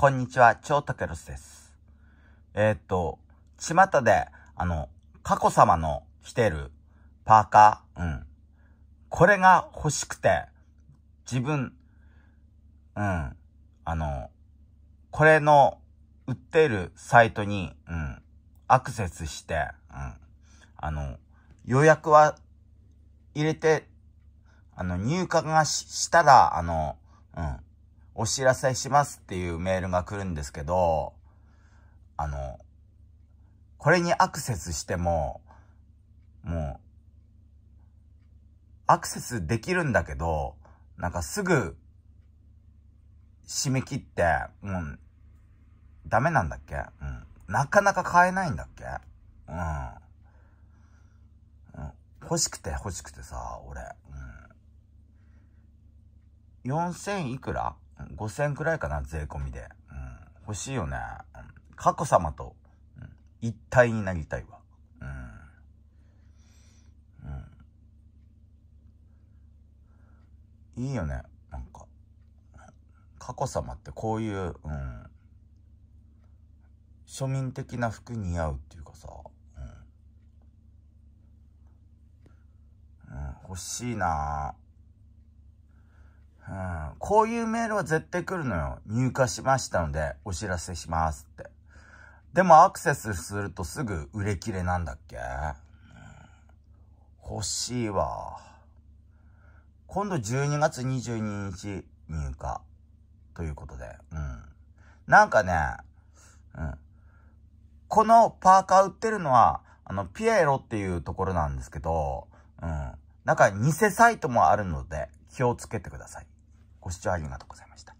こんにちは、超けロスです。えー、っと、巷で、あの、佳子様の着てるパーカー、うん。これが欲しくて、自分、うん、あの、これの売ってるサイトに、うん、アクセスして、うん、あの、予約は入れて、あの、入荷がしたら、あの、うん、お知らせしますっていうメールが来るんですけど、あの、これにアクセスしても、もう、アクセスできるんだけど、なんかすぐ、締め切って、もう、ダメなんだっけうん。なかなか買えないんだっけうん。欲しくて欲しくてさ、俺。うん。4000いくら5000円くらいかな、税込みで。うん、欲しいよね。過去様と、一体になりたいわ。うん。うん。いいよね、なんか。過去様ってこういう、うん。庶民的な服似合うっていうかさ。うん。うん、欲しいなあ。うん、こういうメールは絶対来るのよ。入荷しましたのでお知らせしますって。でもアクセスするとすぐ売れ切れなんだっけ、うん、欲しいわ。今度12月22日入荷ということで。うん。なんかね、うん。このパーカー売ってるのは、あの、ピエロっていうところなんですけど、うん。なんか偽サイトもあるので気をつけてください。ご視聴ありがとうございました。